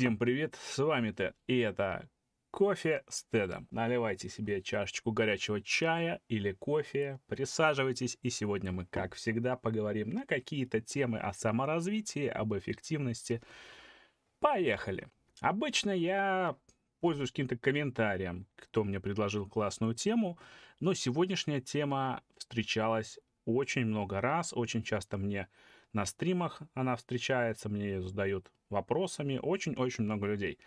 Всем привет, с вами Тед, и это кофе с Тедом. Наливайте себе чашечку горячего чая или кофе, присаживайтесь, и сегодня мы, как всегда, поговорим на какие-то темы о саморазвитии, об эффективности. Поехали! Обычно я пользуюсь каким-то комментарием, кто мне предложил классную тему, но сегодняшняя тема встречалась очень много раз, очень часто мне на стримах она встречается, мне ее задают вопросами очень-очень много людей.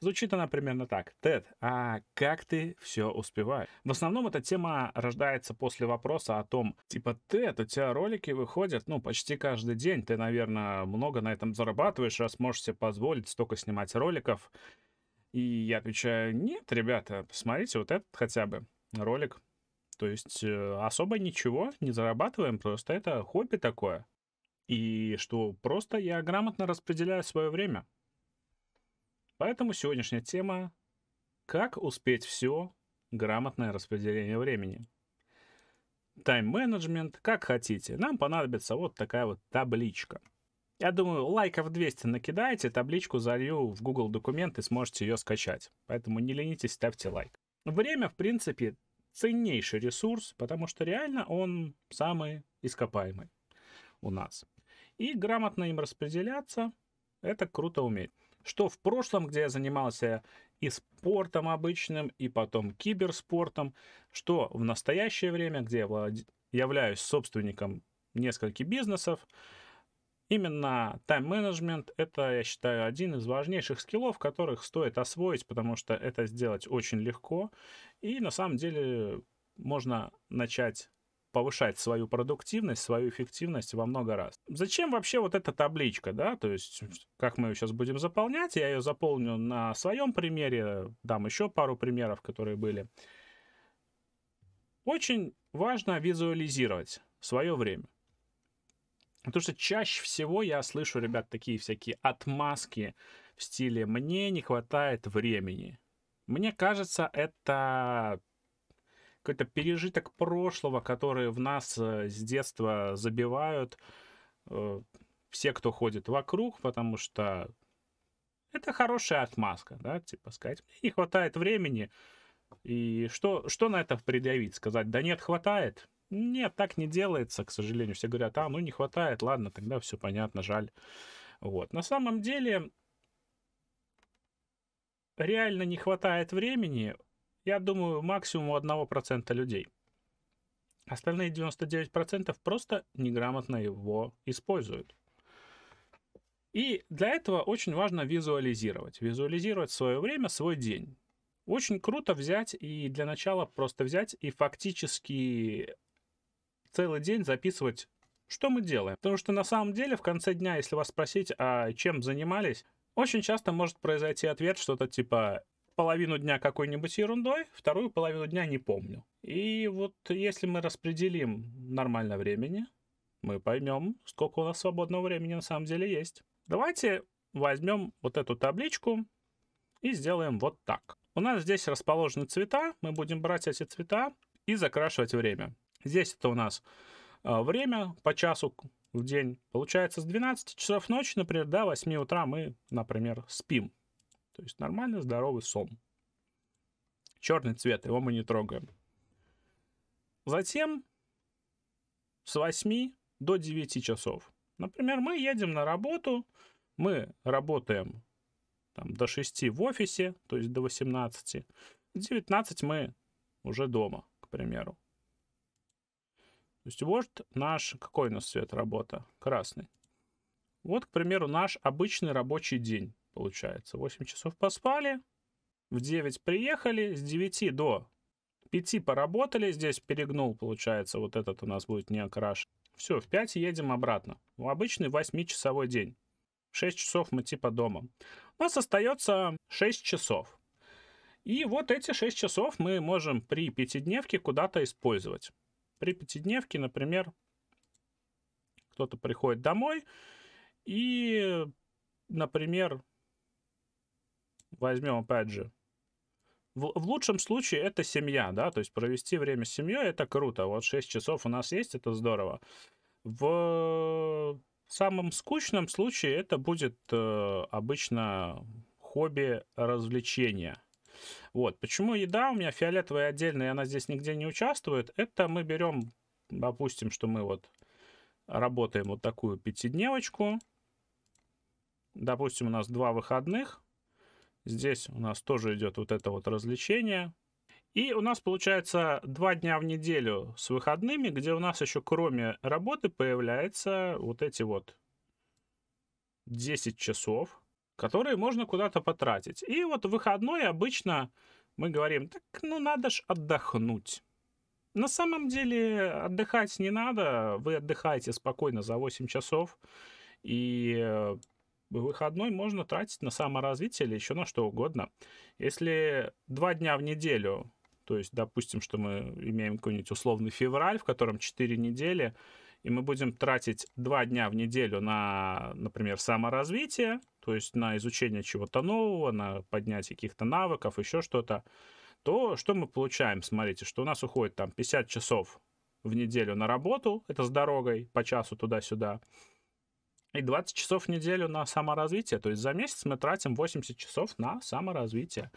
Звучит она примерно так. Тед, а как ты все успеваешь? В основном эта тема рождается после вопроса о том, типа, Тед, у тебя ролики выходят, ну, почти каждый день. Ты, наверное, много на этом зарабатываешь, раз можешь себе позволить столько снимать роликов. И я отвечаю, нет, ребята, посмотрите вот этот хотя бы ролик. То есть э, особо ничего не зарабатываем, просто это хобби такое. И что просто я грамотно распределяю свое время. Поэтому сегодняшняя тема — как успеть все, грамотное распределение времени. Тайм-менеджмент, как хотите. Нам понадобится вот такая вот табличка. Я думаю, лайков 200 накидайте, табличку залью в Google Документы, сможете ее скачать. Поэтому не ленитесь, ставьте лайк. Время, в принципе, ценнейший ресурс, потому что реально он самый ископаемый у нас и грамотно им распределяться, это круто уметь. Что в прошлом, где я занимался и спортом обычным, и потом киберспортом, что в настоящее время, где я влад... являюсь собственником нескольких бизнесов, именно тайм-менеджмент — это, я считаю, один из важнейших скиллов, которых стоит освоить, потому что это сделать очень легко, и на самом деле можно начать повышать свою продуктивность, свою эффективность во много раз. Зачем вообще вот эта табличка, да? То есть, как мы ее сейчас будем заполнять, я ее заполню на своем примере, дам еще пару примеров, которые были. Очень важно визуализировать свое время. Потому что чаще всего я слышу, ребят, такие всякие отмазки в стиле «мне не хватает времени». Мне кажется, это какой-то пережиток прошлого, который в нас э, с детства забивают э, все, кто ходит вокруг, потому что это хорошая отмазка, да, типа сказать, мне не хватает времени, и что, что на это предъявить? Сказать, да нет, хватает? Нет, так не делается, к сожалению. Все говорят, а, ну не хватает, ладно, тогда все понятно, жаль. Вот. На самом деле, реально не хватает времени, я думаю, максимум у 1% людей. Остальные 99% просто неграмотно его используют. И для этого очень важно визуализировать. Визуализировать свое время, свой день. Очень круто взять и для начала просто взять и фактически целый день записывать, что мы делаем. Потому что на самом деле в конце дня, если вас спросить, а чем занимались, очень часто может произойти ответ что-то типа половину дня какой-нибудь ерундой, вторую половину дня не помню. И вот если мы распределим нормально времени, мы поймем, сколько у нас свободного времени на самом деле есть. Давайте возьмем вот эту табличку и сделаем вот так. У нас здесь расположены цвета, мы будем брать эти цвета и закрашивать время. Здесь это у нас э, время по часу в день. Получается, с 12 часов ночи, например, до 8 утра мы, например, спим. То есть нормально здоровый сом. Черный цвет, его мы не трогаем. Затем с 8 до 9 часов. Например, мы едем на работу, мы работаем там, до 6 в офисе, то есть до 18. 19 мы уже дома, к примеру. То есть вот наш, какой у нас цвет работа? Красный. Вот, к примеру, наш обычный рабочий день получается. 8 часов поспали, в 9 приехали, с 9 до 5 поработали, здесь перегнул, получается, вот этот у нас будет не окрашен. Все, в 5 едем обратно. В обычный 8-часовой день. В 6 часов мы типа дома. У нас остается 6 часов. И вот эти 6 часов мы можем при пятидневке куда-то использовать. При пятидневке, например, кто-то приходит домой и, например, возьмем опять же, в, в лучшем случае это семья, да, то есть провести время с семьей это круто. Вот 6 часов у нас есть, это здорово. В самом скучном случае это будет э, обычно хобби развлечения. Вот. Почему еда у меня фиолетовая отдельная, она здесь нигде не участвует? Это мы берем, допустим, что мы вот работаем вот такую пятидневочку. Допустим, у нас два выходных. Здесь у нас тоже идет вот это вот развлечение. И у нас получается два дня в неделю с выходными, где у нас еще кроме работы появляется вот эти вот 10 часов, которые можно куда-то потратить. И вот в выходной обычно мы говорим, так ну надо ж отдохнуть. На самом деле отдыхать не надо, вы отдыхаете спокойно за 8 часов, и э, выходной можно тратить на саморазвитие или еще на что угодно. Если два дня в неделю, то есть, допустим, что мы имеем какой-нибудь условный февраль, в котором 4 недели, и мы будем тратить два дня в неделю на, например, саморазвитие, то есть на изучение чего-то нового, на поднятие каких-то навыков, еще что-то, то что мы получаем? Смотрите, что у нас уходит там 50 часов в неделю на работу, это с дорогой по часу туда-сюда, и 20 часов в неделю на саморазвитие. То есть за месяц мы тратим 80 часов на саморазвитие.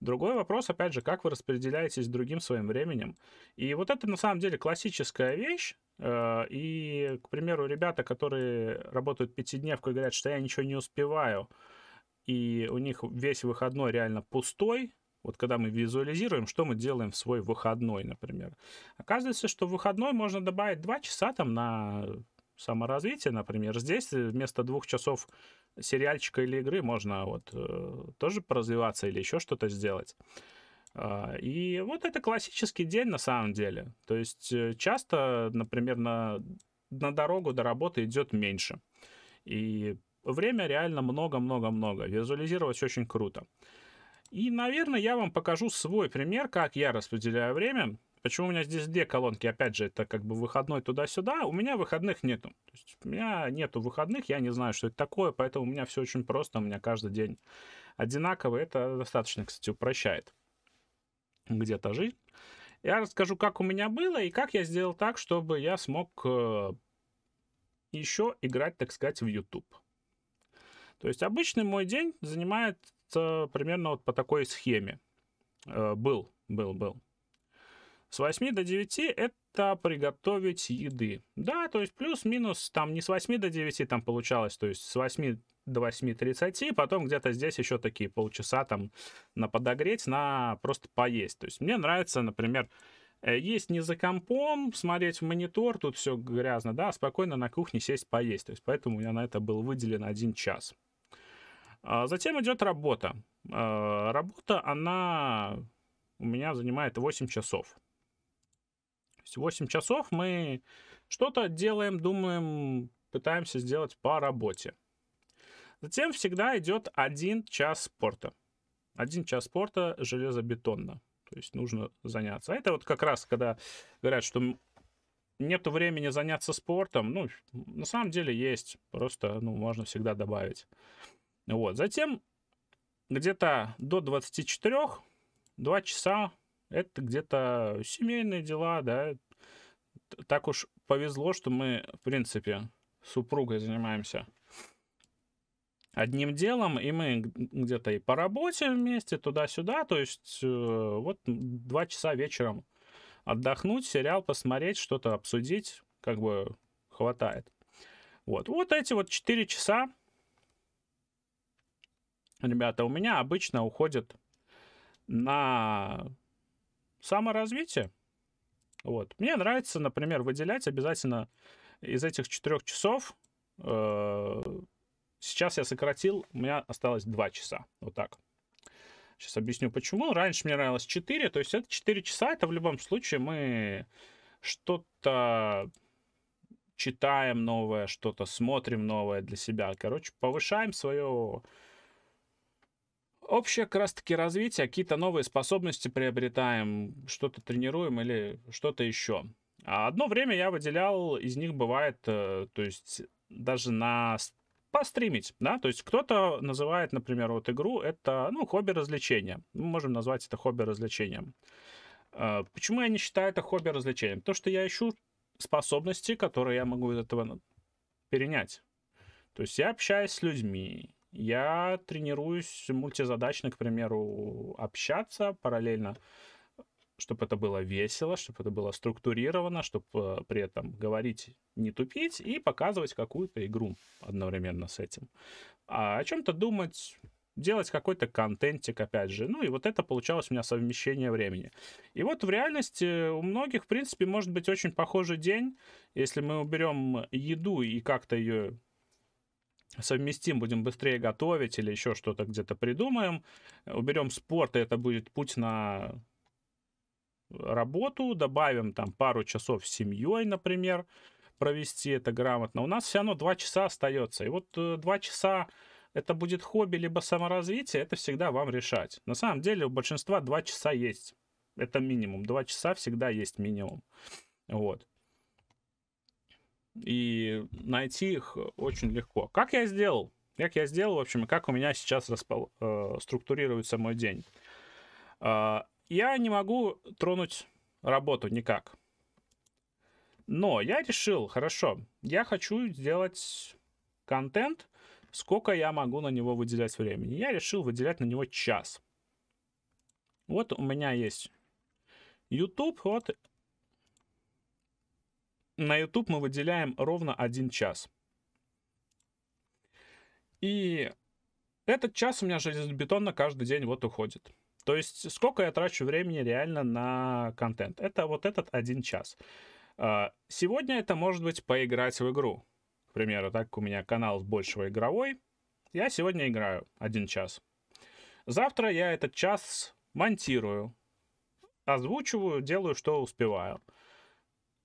Другой вопрос, опять же, как вы распределяетесь другим своим временем. И вот это на самом деле классическая вещь. Э, и, к примеру, ребята, которые работают пятидневку и говорят, что я ничего не успеваю, и у них весь выходной реально пустой, вот когда мы визуализируем, что мы делаем в свой выходной, например. Оказывается, что в выходной можно добавить 2 часа там на саморазвития, например, здесь э, вместо двух часов сериальчика или игры можно вот э, тоже поразвиваться или еще что-то сделать. А, и вот это классический день на самом деле. То есть э, часто, например, на, на дорогу до работы идет меньше. И время реально много-много-много. Визуализировать очень круто. И, наверное, я вам покажу свой пример, как я распределяю время. Почему у меня здесь две колонки? Опять же, это как бы выходной туда-сюда. А у меня выходных нету. То есть у меня нету выходных, я не знаю, что это такое, поэтому у меня все очень просто, у меня каждый день одинаковый. Это достаточно, кстати, упрощает где-то жизнь. Я расскажу, как у меня было и как я сделал так, чтобы я смог э, еще играть, так сказать, в YouTube. То есть обычный мой день занимает э, примерно вот по такой схеме. Э, был, был, был. С 8 до 9 это приготовить еды. Да, то есть плюс-минус, там не с 8 до 9 там получалось, то есть с 8 до 8.30, потом где-то здесь еще такие полчаса там на подогреть, на просто поесть. То есть мне нравится, например, э, есть не за компом, смотреть в монитор, тут все грязно, да, а спокойно на кухне сесть поесть. То есть поэтому у меня на это был выделен один час. А затем идет работа. А, работа, она у меня занимает 8 часов есть 8 часов мы что-то делаем, думаем, пытаемся сделать по работе. Затем всегда идет один час спорта. Один час спорта железобетонно. То есть нужно заняться. А это вот как раз, когда говорят, что нету времени заняться спортом. Ну, на самом деле есть. Просто, ну, можно всегда добавить. Вот. Затем где-то до 24 2 часа это где-то семейные дела, да. Так уж повезло, что мы, в принципе, с супругой занимаемся одним делом, и мы где-то и по работе вместе, туда-сюда. То есть э, вот два часа вечером отдохнуть, сериал посмотреть, что-то обсудить, как бы хватает. Вот, вот эти вот четыре часа, ребята, у меня обычно уходят на саморазвитие. Вот. Мне нравится, например, выделять обязательно из этих четырех часов. Э, сейчас я сократил, у меня осталось два часа. Вот так. Сейчас объясню, почему. Раньше мне нравилось 4, то есть это 4 часа, это в любом случае мы что-то читаем новое, что-то смотрим новое для себя. Короче, повышаем свое общее как раз-таки развитие, какие-то новые способности приобретаем, что-то тренируем или что-то еще. А одно время я выделял, из них бывает, э, то есть даже на постримить, да, то есть кто-то называет, например, вот игру, это, ну, хобби-развлечение, мы можем назвать это хобби-развлечением. Э, почему я не считаю это хобби-развлечением? То, что я ищу способности, которые я могу из этого ну, перенять. То есть я общаюсь с людьми, я тренируюсь мультизадачно, к примеру, общаться параллельно, чтобы это было весело, чтобы это было структурировано, чтобы э, при этом говорить, не тупить и показывать какую-то игру одновременно с этим. А о чем-то думать, делать какой-то контентик, опять же. Ну и вот это получалось у меня совмещение времени. И вот в реальности у многих, в принципе, может быть очень похожий день, если мы уберем еду и как-то ее совместим, будем быстрее готовить или еще что-то где-то придумаем. Уберем спорт, и это будет путь на работу, добавим там пару часов с семьей, например, провести это грамотно. У нас все равно два часа остается. И вот э, два часа это будет хобби либо саморазвитие, это всегда вам решать. На самом деле у большинства два часа есть. Это минимум. Два часа всегда есть минимум. Вот и найти их очень легко. Как я сделал? Как я сделал, в общем, и как у меня сейчас распол... э, структурируется мой день. Э, я не могу тронуть работу никак. Но я решил, хорошо, я хочу сделать контент, сколько я могу на него выделять времени. Я решил выделять на него час. Вот у меня есть YouTube, вот на YouTube мы выделяем ровно один час. И этот час у меня железобетонно каждый день вот уходит. То есть сколько я трачу времени реально на контент? Это вот этот один час. А, сегодня это может быть поиграть в игру. К примеру, так как у меня канал с большего игровой, я сегодня играю один час. Завтра я этот час монтирую, озвучиваю, делаю, что успеваю.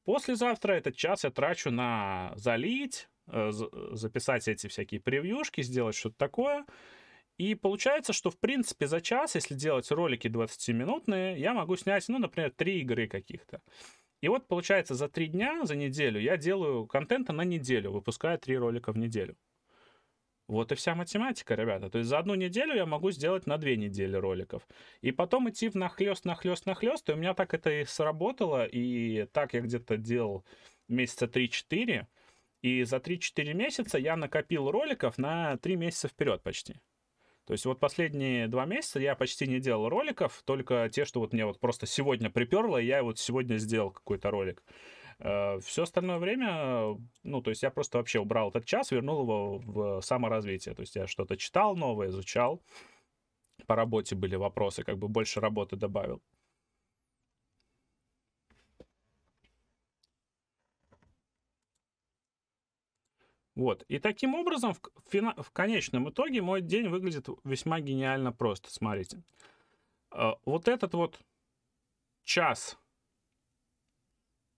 Послезавтра этот час я трачу на залить, э, э, записать эти всякие превьюшки, сделать что-то такое. И получается, что, в принципе, за час, если делать ролики 20-минутные, я могу снять, ну, например, три игры каких-то. И вот, получается, за три дня, за неделю я делаю контента на неделю, выпуская три ролика в неделю. Вот и вся математика, ребята. То есть за одну неделю я могу сделать на две недели роликов. И потом идти в нахлест, нахлест, нахлест. И у меня так это и сработало. И так я где-то делал месяца 3-4. И за 3-4 месяца я накопил роликов на 3 месяца вперед почти. То есть вот последние два месяца я почти не делал роликов, только те, что вот мне вот просто сегодня приперло, и я вот сегодня сделал какой-то ролик. Э, Все остальное время, э, ну, то есть я просто вообще убрал этот час, вернул его в саморазвитие. То есть я что-то читал новое, изучал. По работе были вопросы, как бы больше работы добавил. Вот. И таким образом, в, фина... в конечном итоге, мой день выглядит весьма гениально просто. Смотрите. Э, вот этот вот час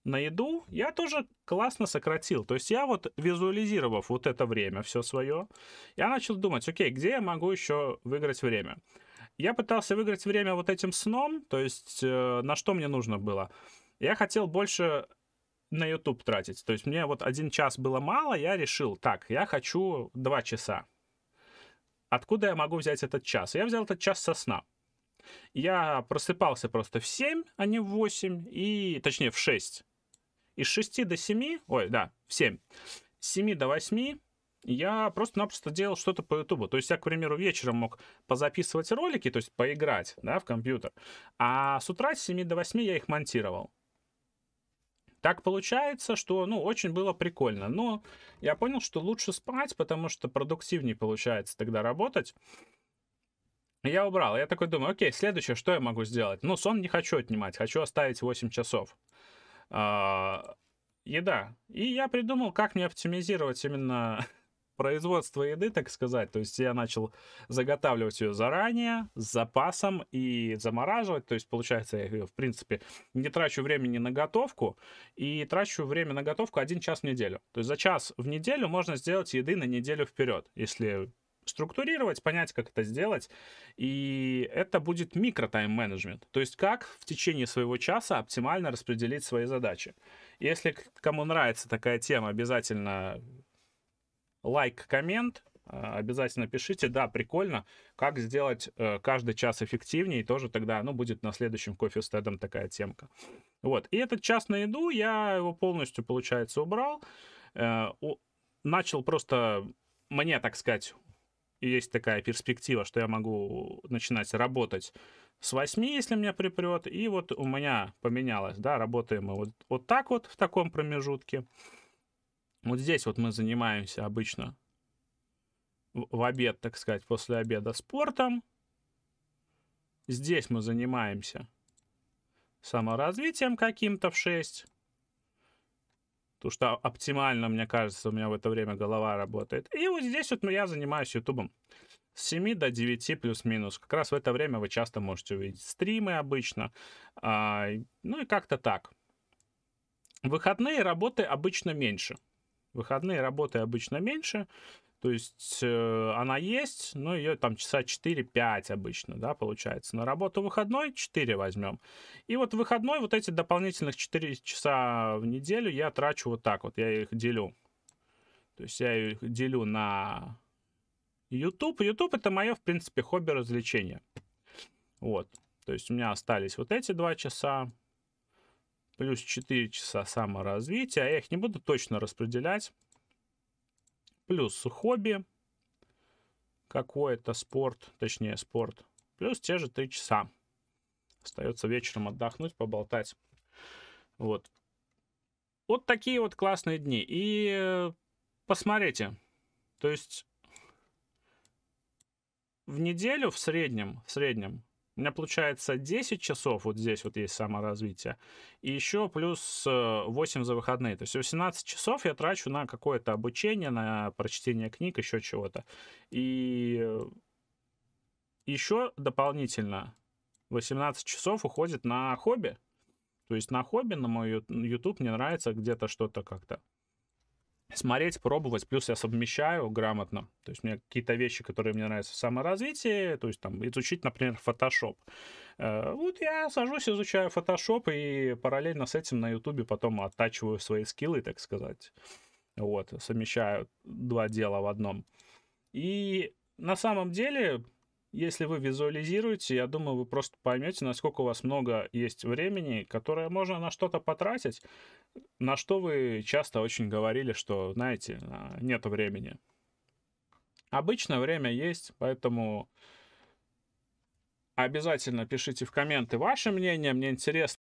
на еду я тоже классно сократил. То есть я вот визуализировав вот это время все свое, я начал думать, окей, где я могу еще выиграть время? Я пытался выиграть время вот этим сном, то есть э, на что мне нужно было. Я хотел больше на YouTube тратить. То есть мне вот один час было мало, я решил, так, я хочу два часа. Откуда я могу взять этот час? Я взял этот час со сна. Я просыпался просто в 7, а не в 8, и, точнее, в 6. Из 6 до 7, ой, да, в 7, с 7 до 8 я просто-напросто делал что-то по Ютубу. То есть я, к примеру, вечером мог позаписывать ролики, то есть поиграть, да, в компьютер. А с утра с 7 до 8 я их монтировал. Так получается, что, ну, очень было прикольно. Но я понял, что лучше спать, потому что продуктивнее получается тогда работать. Я убрал. Я такой думаю, окей, следующее, что я могу сделать? Ну, сон не хочу отнимать, хочу оставить 8 часов еда. А, и я придумал, как мне оптимизировать именно производство еды, так сказать. То есть я начал заготавливать ее заранее, с запасом и замораживать. То есть, получается, я в принципе, не трачу времени на готовку и трачу время на готовку один час в неделю. То есть за час в неделю можно сделать еды на неделю вперед, если структурировать, понять, как это сделать. И это будет микро-тайм-менеджмент. То есть как в течение своего часа оптимально распределить свои задачи. Если кому нравится такая тема, обязательно лайк, коммент, а, обязательно пишите. Да, прикольно, как сделать э, каждый час эффективнее, и тоже тогда, ну, будет на следующем кофе с Тедом такая темка. Вот, и этот час на еду, я его полностью, получается, убрал, э, начал просто мне, так сказать, есть такая перспектива, что я могу начинать работать с 8, если меня припрет. И вот у меня поменялось, да, работаем мы вот, вот так вот в таком промежутке. Вот здесь вот мы занимаемся обычно в обед, так сказать, после обеда спортом. Здесь мы занимаемся саморазвитием каким-то в 6 потому что оптимально, мне кажется, у меня в это время голова работает. И вот здесь вот ну, я занимаюсь Ютубом. С 7 до 9 плюс-минус. Как раз в это время вы часто можете увидеть стримы обычно. А, ну и как-то так. Выходные работы обычно меньше. Выходные работы обычно меньше. То есть э, она есть, но ее там часа 4-5 обычно, да, получается. На работу выходной 4 возьмем. И вот выходной вот эти дополнительных 4 часа в неделю я трачу вот так вот, я их делю. То есть я их делю на YouTube. YouTube это мое, в принципе, хобби развлечение. Вот. То есть у меня остались вот эти 2 часа, плюс 4 часа саморазвития. Я их не буду точно распределять плюс хобби какой то спорт, точнее спорт, плюс те же три часа. Остается вечером отдохнуть, поболтать. Вот. Вот такие вот классные дни. И э, посмотрите, то есть в неделю в среднем, в среднем у меня получается 10 часов, вот здесь вот есть саморазвитие, и еще плюс 8 э, за выходные. То есть 18 часов я трачу на какое-то обучение, на прочтение книг, еще чего-то. И э, еще дополнительно 18 часов уходит на хобби. То есть на хобби, на мой YouTube мне нравится где-то что-то как-то смотреть, пробовать. Плюс я совмещаю грамотно. То есть у меня какие-то вещи, которые мне нравятся в саморазвитии, то есть там изучить, например, Photoshop. Э, вот я сажусь, изучаю Photoshop и параллельно с этим на YouTube потом оттачиваю свои скиллы, так сказать. Вот, совмещаю два дела в одном. И на самом деле если вы визуализируете, я думаю, вы просто поймете, насколько у вас много есть времени, которое можно на что-то потратить, на что вы часто очень говорили, что, знаете, а, нет времени. Обычно время есть, поэтому обязательно пишите в комменты ваше мнение. Мне интересно,